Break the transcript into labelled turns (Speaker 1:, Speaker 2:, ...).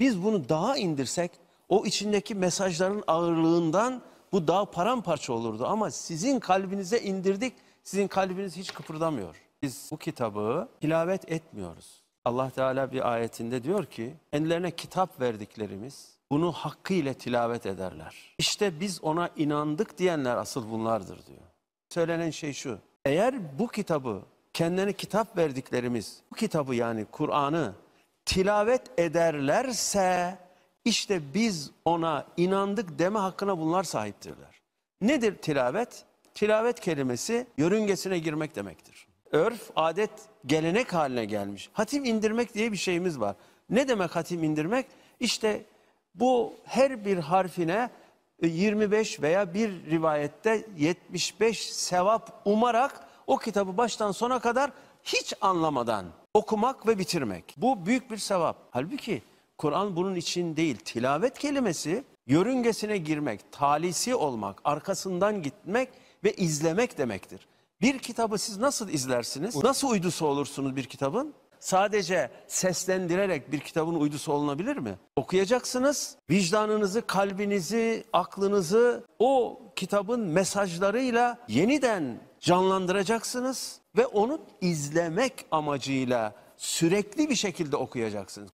Speaker 1: Biz bunu dağa indirsek o içindeki mesajların ağırlığından bu dağ paramparça olurdu. Ama sizin kalbinize indirdik, sizin kalbiniz hiç kıpırdamıyor. Biz bu kitabı ilavet etmiyoruz. Allah Teala bir ayetinde diyor ki, kendilerine kitap verdiklerimiz bunu hakkıyla tilavet ederler. İşte biz ona inandık diyenler asıl bunlardır diyor. Söylenen şey şu, eğer bu kitabı, kendine kitap verdiklerimiz, bu kitabı yani Kur'an'ı tilavet ederlerse işte biz ona inandık deme hakkına bunlar sahiptirler. Nedir tilavet? Tilavet kelimesi yörüngesine girmek demektir. Örf, adet, gelenek haline gelmiş. Hatim indirmek diye bir şeyimiz var. Ne demek hatim indirmek? İşte bu her bir harfine 25 e, veya bir rivayette 75 sevap umarak o kitabı baştan sona kadar hiç anlamadan okumak ve bitirmek. Bu büyük bir sevap. Halbuki Kur'an bunun için değil. Tilavet kelimesi yörüngesine girmek, talisi olmak, arkasından gitmek ve izlemek demektir. Bir kitabı siz nasıl izlersiniz? Nasıl uydusu olursunuz bir kitabın? Sadece seslendirerek bir kitabın uydusu olunabilir mi? Okuyacaksınız, vicdanınızı, kalbinizi, aklınızı o kitabın mesajlarıyla yeniden canlandıracaksınız ve onu izlemek amacıyla sürekli bir şekilde okuyacaksınız.